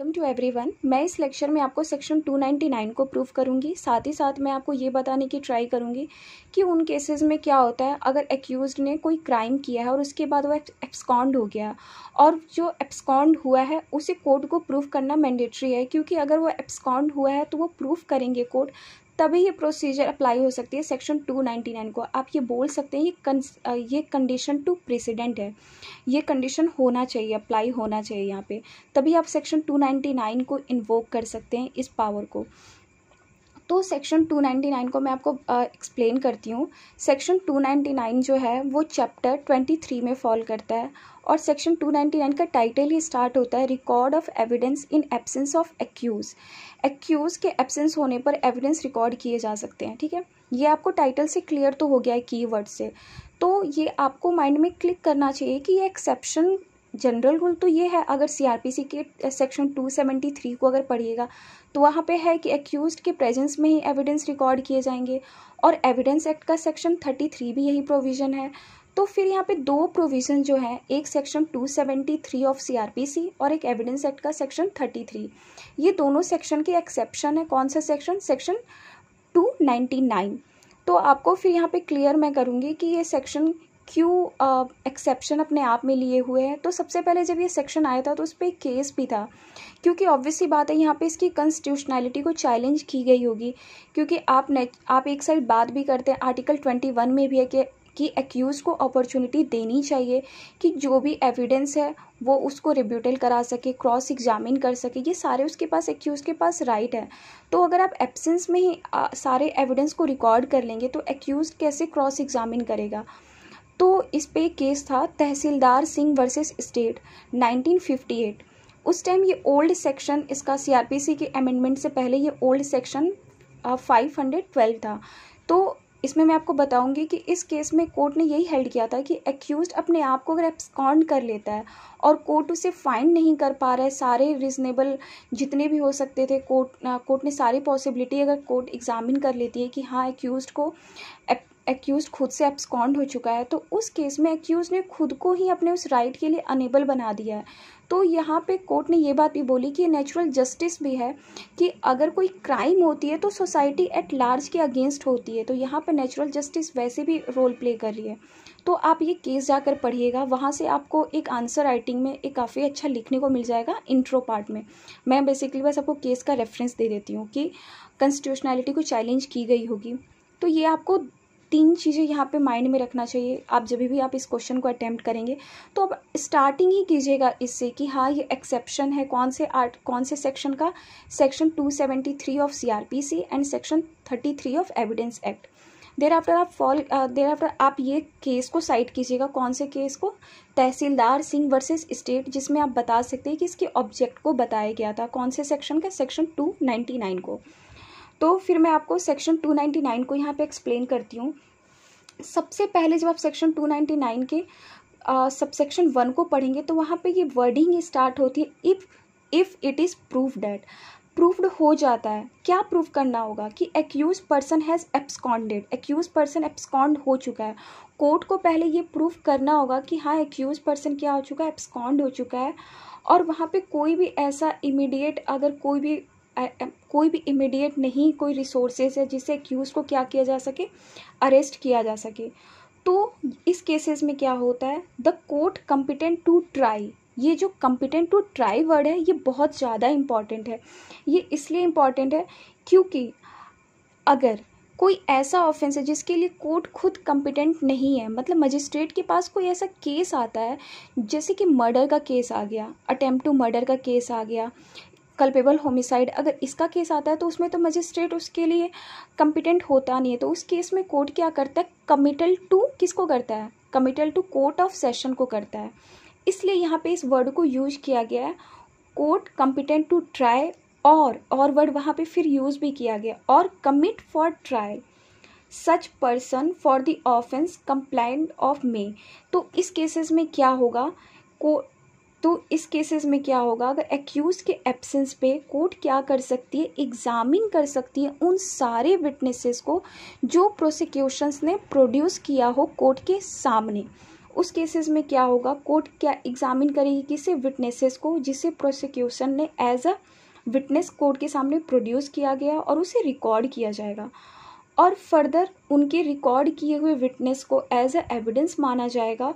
welcome to everyone मैं इस lecture में आपको सेक्शन 299 को प्रूव करूंगी साथ ही साथ मैं आपको ये बताने की ट्राई करूंगी कि उन केसेस में क्या होता है अगर एक्यूज ने कोई क्राइम किया है और उसके बाद वो एब्सकॉन्ड हो गया और जो एब्सकॉन्ड हुआ है उसे कोर्ट को प्रूव करना मैंडेटरी है क्योंकि अगर वो एब्सकॉन्ड हुआ है तो वो प्रूफ करेंगे कोर्ट तभी ये प्रोसीजर अप्लाई हो सकती है सेक्शन 299 को आप ये बोल सकते हैं ये ये कंडीशन टू प्रेसिडेंट है ये कंडीशन होना चाहिए अप्लाई होना चाहिए यहाँ पे तभी आप सेक्शन 299 को इन्वोक कर सकते हैं इस पावर को तो सेक्शन 299 को मैं आपको एक्सप्लेन करती हूँ सेक्शन 299 जो है वो चैप्टर 23 में फॉल करता है और सेक्शन 299 का टाइटल ही स्टार्ट होता है record of evidence in absence of accused accused के एब्सेंस होने पर एविडेंस रिकॉर्ड किए जा सकते हैं ठीक है ये आपको टाइटल से क्लियर तो हो गया है की से तो ये आपको माइंड में क्लिक करना चाहिए कि ये एक्सेप्शन जनरल रूल तो ये है अगर सीआरपीसी के सेक्शन 273 को अगर पढ़िएगा तो वहाँ पे है कि एक्यूज के प्रेजेंस में ही एविडेंस रिकॉर्ड किए जाएंगे और एविडेंस एक्ट का सेक्शन 33 भी यही प्रोविज़न है तो फिर यहाँ पे दो प्रोविज़न जो हैं एक सेक्शन 273 ऑफ सीआरपीसी और एक एविडेंस एक्ट का सेक्शन 33 ये दोनों सेक्शन के एक्सेप्शन है कौन सा सेक्शन सेक्शन नाइन तो आपको फिर यहाँ पे क्लियर मैं करूँगी कि ये सेक्शन क्यों एक्सेप्शन अपने आप में लिए हुए हैं तो सबसे पहले जब ये सेक्शन आया था तो उस पर केस भी था क्योंकि ऑब्वियसली बात है यहाँ पे इसकी कंस्टिट्यूशनैलिटी को चैलेंज की गई होगी क्योंकि आप ने आप एक साइड बात भी करते हैं आर्टिकल ट्वेंटी वन में भी है कि कि एक्यूज़ को अपॉर्चुनिटी देनी चाहिए कि जो भी एविडेंस है वो उसको रिब्यूटल करा सके क्रॉस एग्जामिन कर सके ये सारे उसके पास एक्यूज़ के पास राइट है तो अगर आप एब्सेंस में ही आ, सारे एविडेंस को रिकॉर्ड कर लेंगे तो एक्यूज़ कैसे क्रॉस एग्जामिन करेगा तो इस पे केस था तहसीलदार सिंह वर्सेस स्टेट 1958 उस टाइम ये ओल्ड सेक्शन इसका सीआरपीसी के अमेंडमेंट से पहले ये ओल्ड सेक्शन 512 था तो इसमें मैं आपको बताऊंगी कि इस केस में कोर्ट ने यही हेल्ड किया था कि एक्यूज अपने आप को अगर एब्सकॉन्ड कर लेता है और कोर्ट उसे फाइन नहीं कर पा रहा है सारे रिजनेबल जितने भी हो सकते थे कोर्ट कोर्ट ने सारी पॉसिबिलिटी अगर कोर्ट एग्जामिन कर लेती है कि हाँ एक्यूज को एक, एक्यूज़ खुद से एब्सकॉन्ड हो चुका है तो उस केस में एक्यूज़ ने खुद को ही अपने उस राइट के लिए अनेबल बना दिया है तो यहाँ पे कोर्ट ने ये बात भी बोली कि नेचुरल जस्टिस भी है कि अगर कोई क्राइम होती है तो सोसाइटी एट लार्ज के अगेंस्ट होती है तो यहाँ पे नेचुरल जस्टिस वैसे भी रोल प्ले कर रही है तो आप ये केस जाकर पढ़िएगा वहाँ से आपको एक आंसर राइटिंग में एक काफ़ी अच्छा लिखने को मिल जाएगा इंट्रो पार्ट में मैं बेसिकली बस आपको केस का रेफरेंस दे देती हूँ कि कंस्टिट्यूशनैलिटी को चैलेंज की गई होगी तो ये आपको तीन चीज़ें यहाँ पे माइंड में रखना चाहिए आप जब भी आप इस क्वेश्चन को अटैम्प्ट करेंगे तो आप स्टार्टिंग ही कीजिएगा इससे कि हाँ ये एक्सेप्शन है कौन से आर्ट कौन से सेक्शन का section 273 of CrPC and section 33 of evidence act thereafter आप फॉल देर आफ्टर आप ये केस को साइट कीजिएगा कौन से केस को तहसीलदार सिंह वर्सेस स्टेट जिसमें आप बता सकते हैं कि इसके ऑब्जेक्ट को बताया गया था कौन से सेक्शन का सेक्शन 299 को तो फिर मैं आपको सेक्शन 299 को यहाँ पे एक्सप्लेन करती हूँ सबसे पहले जब आप सेक्शन 299 के सब सेक्शन वन को पढ़ेंगे तो वहाँ पे ये वर्डिंग स्टार्ट होती है if if it is proof that proofed हो जाता है क्या प्रूव करना होगा कि accused person has absconded accused person abscond हो चुका है कोर्ट को पहले ये प्रूफ करना होगा कि हाँ एक्यूज पर्सन क्या हो चुका है एब्सकॉन्ड हो चुका है और वहाँ पे कोई भी ऐसा इमीडिएट अगर कोई भी Um, कोई भी इमिडिएट नहीं कोई रिसोर्सेज है जिससे एक्यूज़ को क्या किया जा सके अरेस्ट किया जा सके तो इस केसेस में क्या होता है the court competent to try ये जो कम्पिटेंट टू ट्राई वर्ड है ये बहुत ज़्यादा इम्पॉर्टेंट है ये इसलिए इम्पॉर्टेंट है क्योंकि अगर कोई ऐसा ऑफेंस है जिसके लिए कोर्ट खुद कम्पिटेंट नहीं है मतलब मजिस्ट्रेट के पास कोई ऐसा केस आता है जैसे कि मर्डर का केस आ गया अटैम्प्ट टू मर्डर का केस आ गया कल्पेबल होमिसाइड अगर इसका केस आता है तो उसमें तो मजिस्ट्रेट उसके लिए कंपिटेंट होता नहीं है तो उस केस में कोर्ट क्या करता है कमिटल टू किसको करता है committal to court of session को करता है इसलिए यहाँ पे इस वर्ड को यूज किया गया है कोर्ट कंपिटेंट टू ट्राई और और वर्ड वहाँ पे फिर यूज भी किया गया और commit for trial such person for the offence complaint of मे तो इस केसेस में क्या होगा को तो इस केसेस में क्या होगा अगर एक्यूज़ के एब्सेंस पे कोर्ट क्या कर सकती है एग्जामिन कर सकती है उन सारे विटनेसेस को जो प्रोसिक्यूशंस ने प्रोड्यूस किया हो कोर्ट के सामने उस केसेस में क्या होगा कोर्ट क्या एग्जामिन करेगी किसी विटनेसेस को जिसे प्रोसिक्यूशन ने एज अ विटनेस कोर्ट के सामने प्रोड्यूस किया गया और उसे रिकॉर्ड किया जाएगा और फर्दर उनके रिकॉर्ड किए हुए विटनेस को एज अ एविडेंस माना जाएगा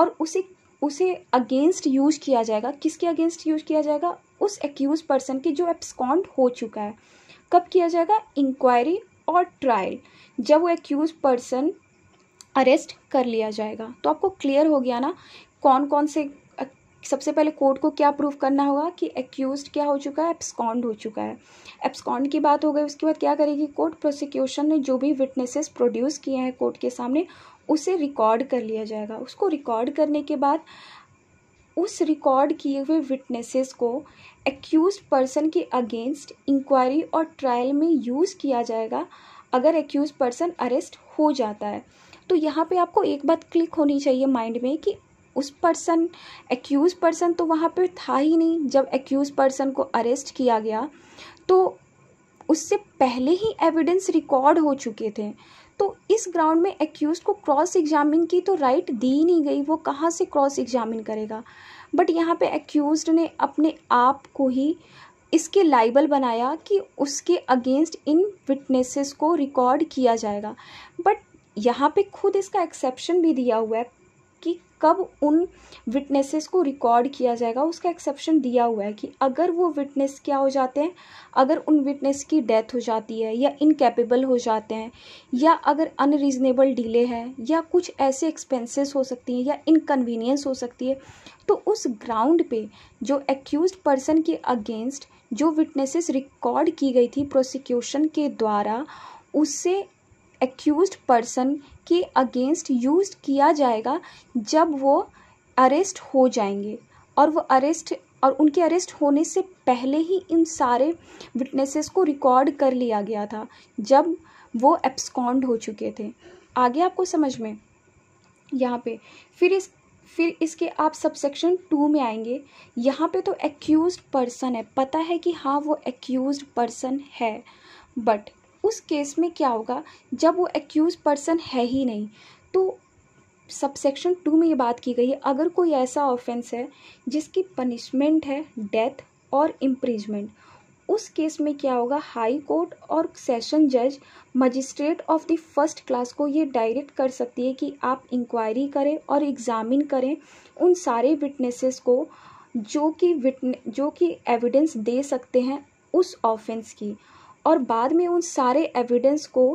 और उसे उसे अगेंस्ट यूज किया जाएगा किसके अगेंस्ट यूज किया जाएगा उस एक्यूज पर्सन के जो एब्सकॉन्ड हो चुका है कब किया जाएगा इंक्वायरी और ट्रायल जब वो एक्यूज पर्सन अरेस्ट कर लिया जाएगा तो आपको क्लियर हो गया ना कौन कौन से सबसे पहले कोर्ट को क्या प्रूव करना होगा कि एक्यूज क्या हो चुका है एब्सकॉन्ड हो चुका है एब्सकॉन्ड की बात हो गई उसके बाद क्या करेगी कोर्ट प्रोसिक्यूशन ने जो भी विटनेसेस प्रोड्यूस किए हैं कोर्ट के सामने उसे रिकॉर्ड कर लिया जाएगा उसको रिकॉर्ड करने के बाद उस रिकॉर्ड किए हुए विटनेसेस को एक्यूज पर्सन के अगेंस्ट इंक्वायरी और ट्रायल में यूज़ किया जाएगा अगर एक्यूज पर्सन अरेस्ट हो जाता है तो यहाँ पे आपको एक बात क्लिक होनी चाहिए माइंड में कि उस पर्सन एक्यूज पर्सन तो वहाँ पर था ही नहीं जब एक्यूज पर्सन को अरेस्ट किया गया तो उससे पहले ही एविडेंस रिकॉर्ड हो चुके थे तो इस ग्राउंड में एक्यूज को क्रॉस एग्जामिन की तो राइट दी ही नहीं गई वो कहाँ से क्रॉस एग्जामिन करेगा बट यहाँ पे एक्यूज ने अपने आप को ही इसके लाइबल बनाया कि उसके अगेंस्ट इन विटनेसेस को रिकॉर्ड किया जाएगा बट यहाँ पे खुद इसका एक्सेप्शन भी दिया हुआ है कि कब उन विटनेसेस को रिकॉर्ड किया जाएगा उसका एक्सेप्शन दिया हुआ है कि अगर वो विटनेस क्या हो जाते हैं अगर उन विटनेस की डेथ हो जाती है या इनकेपेबल हो जाते हैं या अगर अनरीजनेबल डिले है या कुछ ऐसे एक्सपेंसेस हो सकती हैं या इनकन्वीनियंस हो सकती है तो उस ग्राउंड पे जो एक्यूज पर्सन के अगेंस्ट जो विटनेसेस रिकॉर्ड की गई थी प्रोसिक्यूशन के द्वारा उससे एक्यूज पर्सन के अगेंस्ट यूज़ किया जाएगा जब वो अरेस्ट हो जाएंगे और वो अरेस्ट और उनके अरेस्ट होने से पहले ही इन सारे विटनेसेस को रिकॉर्ड कर लिया गया था जब वो एब्सकॉन्ड हो चुके थे आगे आपको समझ में यहाँ पे फिर इस फिर इसके आप सबसेक्शन टू में आएंगे यहाँ पे तो एक्यूज पर्सन है पता है कि हाँ वो एक्यूज पर्सन है बट उस केस में क्या होगा जब वो एक्यूज पर्सन है ही नहीं तो सब सेक्शन टू में ये बात की गई है अगर कोई ऐसा ऑफेंस है जिसकी पनिशमेंट है डेथ और इम्प्रीजमेंट उस केस में क्या होगा हाई कोर्ट और सेशन जज magistrate of the first class को ये डायरेक्ट कर सकती है कि आप इंक्वायरी करें और एग्ज़ामिन करें उन सारे विटनेसेस को जो कि विटने जो कि एविडेंस दे सकते हैं उस ऑफेंस की और बाद में उन सारे एविडेंस को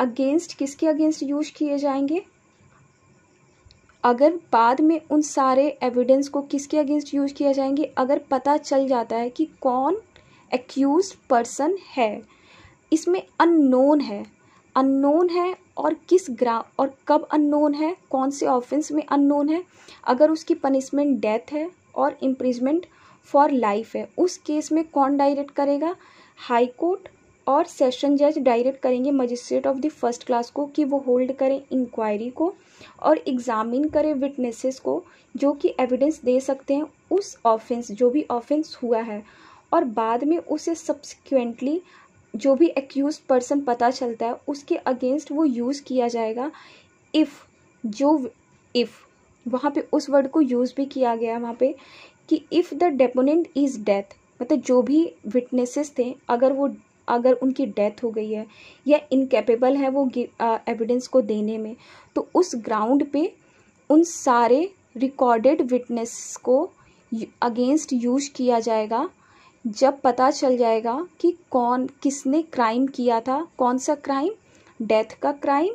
अगेंस्ट किसके अगेंस्ट यूज किए जाएंगे अगर बाद में उन सारे एविडेंस को किसके अगेंस्ट यूज किया जाएंगे अगर पता चल जाता है कि कौन एक्यूज पर्सन है इसमें अननोन है अननोन है और किस ग्रा और कब अननोन है कौन से ऑफेंस में अननोन है अगर उसकी पनिशमेंट डेथ है और इम्प्रिजमेंट फॉर लाइफ है उस केस में कौन डायरेक्ट करेगा हाई कोर्ट और सेशन जज डायरेक्ट करेंगे magistrate of the first class को कि वो होल्ड करें इंक्वायरी को और एग्जामिन करें विटनेसेस को जो कि एविडेंस दे सकते हैं उस ऑफेंस जो भी ऑफेंस हुआ है और बाद में उसे सब्सिक्वेंटली जो भी एक्यूज पर्सन पता चलता है उसके अगेंस्ट वो यूज़ किया जाएगा इफ़ जो इफ़ वहाँ पे उस वर्ड को यूज़ भी किया गया वहाँ पे कि if the deponent is death मतलब जो भी विटनेसेस थे अगर वो अगर उनकी डेथ हो गई है या इनकेपेबल है वो एविडेंस को देने में तो उस ग्राउंड पे उन सारे रिकॉर्डेड विटनेस को अगेंस्ट यूज किया जाएगा जब पता चल जाएगा कि कौन किसने क्राइम किया था कौन सा क्राइम डेथ का क्राइम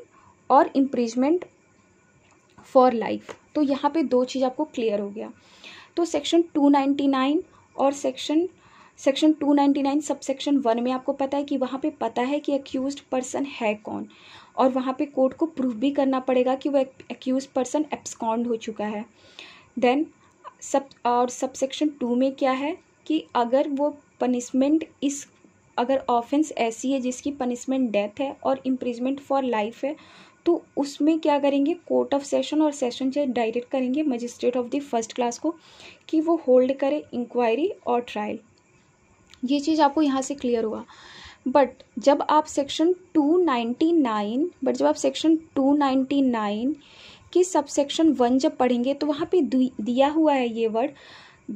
और इम्प्रीजमेंट फॉर लाइफ तो यहाँ पे दो चीज़ आपको क्लियर हो गया तो सेक्शन 299 और section section 299 sub section one में आपको पता है कि वहाँ पे पता है कि एक्यूज पर्सन है कौन और वहाँ पे कोर्ट को प्रूफ भी करना पड़ेगा कि वो एक्यूज पर्सन एब्सकॉन्ड हो चुका है देन सब और सब सेक्शन टू में क्या है कि अगर वो पनिशमेंट इस अगर ऑफेंस ऐसी है जिसकी पनिशमेंट डेथ है और इम्प्रिजमेंट फॉर लाइफ है तो उसमें क्या करेंगे कोर्ट ऑफ सेशन और सेशन जज डायरेक्ट करेंगे magistrate of the first class को कि वो होल्ड करे इंक्वायरी और ट्रायल ये चीज़ आपको यहाँ से क्लियर हुआ बट जब आप section two ninety nine but जब आप सेक्शन टू नाइन्टी नाइन की सब सेक्शन वन जब पढ़ेंगे तो वहाँ पे दिया हुआ है ये word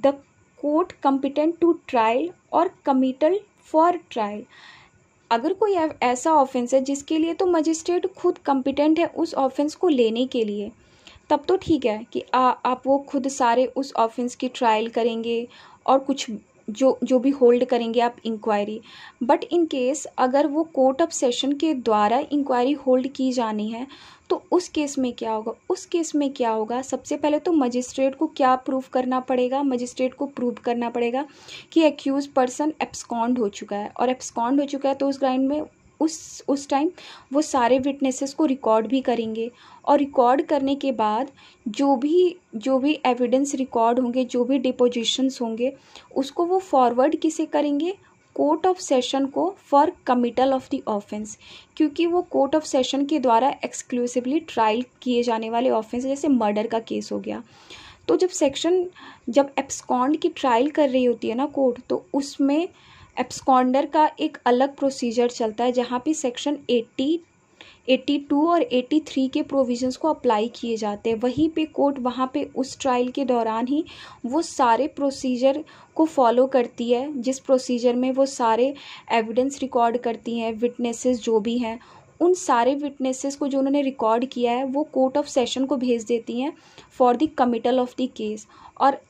the court competent to trial और कमिटल फॉर ट्रायल अगर कोई ऐसा ऑफेंस है जिसके लिए तो मजिस्ट्रेट खुद कम्पिटेंट है उस ऑफेंस को लेने के लिए तब तो ठीक है कि आ, आप वो खुद सारे उस ऑफेंस की ट्रायल करेंगे और कुछ जो जो भी होल्ड करेंगे आप इंक्वायरी बट इन केस अगर वो कोर्ट ऑफ सेशन के द्वारा इंक्वायरी होल्ड की जानी है तो उस केस में क्या होगा उस केस में क्या होगा सबसे पहले तो मजिस्ट्रेट को क्या प्रूव करना पड़ेगा मजिस्ट्रेट को प्रूव करना पड़ेगा कि एक्यूज पर्सन एब्सकॉन्ड हो चुका है और एब्सकॉन्ड हो चुका है तो उस ग्राइंड में उस उस टाइम वो सारे विटनेसेस को रिकॉर्ड भी करेंगे और रिकॉर्ड करने के बाद जो भी जो भी एविडेंस रिकॉर्ड होंगे जो भी डिपोजिशंस होंगे उसको वो फॉरवर्ड किसे करेंगे कोर्ट ऑफ सेशन को for committal of the offence क्योंकि वो कोर्ट ऑफ सेशन के द्वारा एक्सक्लूसिवली ट्रायल किए जाने वाले ऑफेंस जैसे मर्डर का केस हो गया तो जब सेक्शन जब एप्सकॉन्ड की ट्रायल कर रही होती है ना कोर्ट तो उसमें एप्सकॉन्डर का एक अलग प्रोसीजर चलता है जहाँ पे सेक्शन एट्टी एट्टी टू और थ्री के प्रोविजंस को अप्लाई किए जाते हैं वहीं पे कोर्ट वहाँ पे उस ट्रायल के दौरान ही वो सारे प्रोसीजर को फॉलो करती है जिस प्रोसीजर में वो सारे एविडेंस रिकॉर्ड करती हैं विटनेसेस जो भी हैं उन सारे विटनेसेस को जो उन्होंने रिकॉर्ड किया है वो कोर्ट ऑफ सेशन को भेज देती हैं for the committal of the case और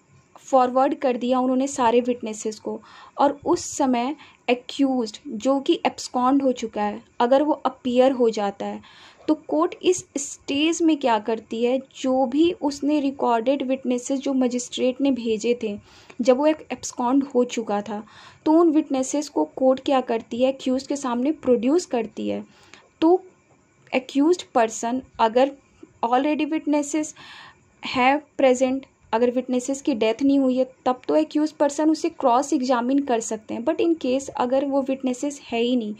फॉरवर्ड कर दिया उन्होंने सारे विटनेसेस को और उस समय एक्यूज जो कि एब्सकॉन्ड हो चुका है अगर वो अपीयर हो जाता है तो कोर्ट इस स्टेज में क्या करती है जो भी उसने रिकॉर्डेड विटनेसेस जो मजिस्ट्रेट ने भेजे थे जब वो एक एब्सकॉन्ड हो चुका था तो उन विटनेसेस को कोर्ट क्या करती है एक्यूज के सामने प्रोड्यूस करती है तो एक्यूज पर्सन अगर ऑलरेडी विटनेसेस है प्रेजेंट अगर विटनेसेस की डेथ नहीं हुई है तब तो एक्यूज पर्सन उसे क्रॉस एग्जामिन कर सकते हैं बट इन केस अगर वो विटनेसेस है ही नहीं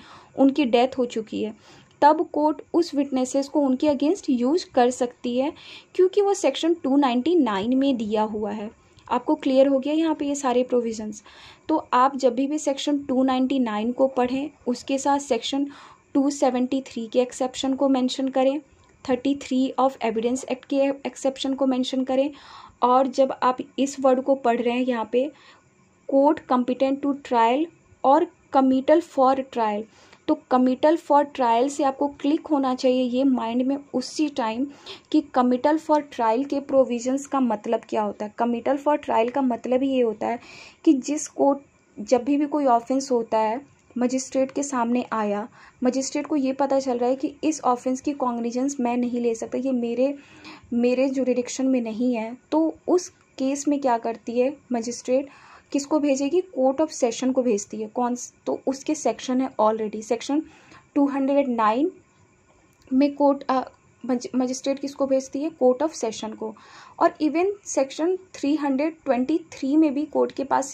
उनकी डेथ हो चुकी है तब कोर्ट उस विटनेसेस को उनके अगेंस्ट यूज कर सकती है क्योंकि वो सेक्शन 299 में दिया हुआ है आपको क्लियर हो गया यहाँ पे ये सारे प्रोविजंस तो आप जब भी भी सेक्शन 299 को पढ़ें उसके साथ सेक्शन 273 के एक्सेप्शन को मेंशन करें 33 ऑफ एविडेंस एक्ट के एक्सेप्शन को मेंशन करें और जब आप इस वर्ड को पढ़ रहे हैं यहाँ पे कोर्ट कम्पिटेंट टू ट्रायल और कमिटल फॉर ट्रायल तो कमिटल फॉर ट्रायल से आपको क्लिक होना चाहिए ये माइंड में उसी टाइम कि कमिटल फॉर ट्रायल के प्रोविजंस का मतलब क्या होता है कमिटल फॉर ट्रायल का मतलब ही ये होता है कि जिस कोर्ट जब भी भी कोई ऑफेंस होता है मजिस्ट्रेट के सामने आया मजिस्ट्रेट को ये पता चल रहा है कि इस ऑफेंस की कॉग्निजेंस मैं नहीं ले सकता ये मेरे मेरे जुरिडिक्शन में नहीं है तो उस केस में क्या करती है मजिस्ट्रेट किसको भेजेगी कोर्ट ऑफ सेशन को भेजती है कौन तो उसके सेक्शन है already section two hundred nine में कोर्ट मजिस्ट्रेट किसको भेजती है कोर्ट ऑफ सेशन को और इवन सेक्शन 323 में भी कोर्ट के पास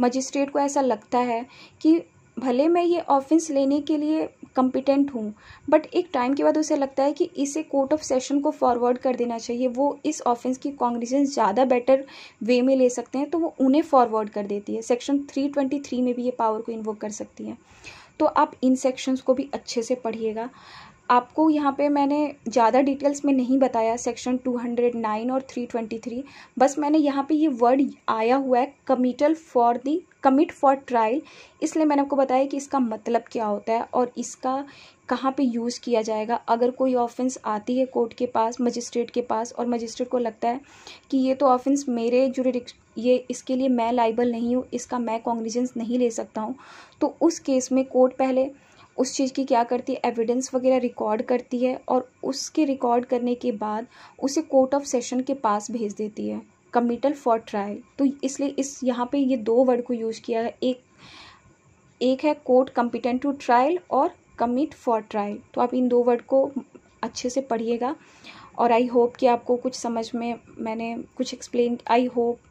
मजिस्ट्रेट को ऐसा लगता है कि भले मैं ये ऑफेंस लेने के लिए कंपिटेंट हूँ बट एक टाइम के बाद उसे लगता है कि इसे कोर्ट ऑफ सेशन को फॉरवर्ड कर देना चाहिए वो इस ऑफेंस की कॉन्ग्रेशन ज़्यादा बेटर वे में ले सकते हैं तो वो उन्हें फॉरवर्ड कर देती है सेक्शन 323 में भी ये पावर को इन्वोक कर सकती है तो आप इन सेक्शंस को भी अच्छे से पढ़िएगा आपको यहाँ पे मैंने ज़्यादा डिटेल्स में नहीं बताया सेक्शन 209 और 323 बस मैंने यहाँ पे ये यह वर्ड आया हुआ है committal for the commit for trial इसलिए मैंने आपको बताया कि इसका मतलब क्या होता है और इसका कहाँ पे यूज़ किया जाएगा अगर कोई ऑफेंस आती है कोर्ट के पास मजिस्ट्रेट के पास और मजिस्ट्रेट को लगता है कि ये तो ऑफेंस मेरे जो ये इसके लिए मैं लाइबल नहीं हूँ इसका मैं कॉन्ग्रीजेंस नहीं ले सकता हूँ तो उस केस में कोर्ट पहले उस चीज़ की क्या करती है एविडेंस वगैरह रिकॉर्ड करती है और उसके रिकॉर्ड करने के बाद उसे कोर्ट ऑफ सेशन के पास भेज देती है कमिटल फॉर ट्रायल तो इसलिए इस यहाँ पे ये दो वर्ड को यूज़ किया है एक एक है कोर्ट कम्पिटेंट टू ट्रायल और कमिट फॉर ट्राई तो आप इन दो वर्ड को अच्छे से पढ़िएगा और आई होप कि आपको कुछ समझ में मैंने कुछ एक्सप्लेन आई होप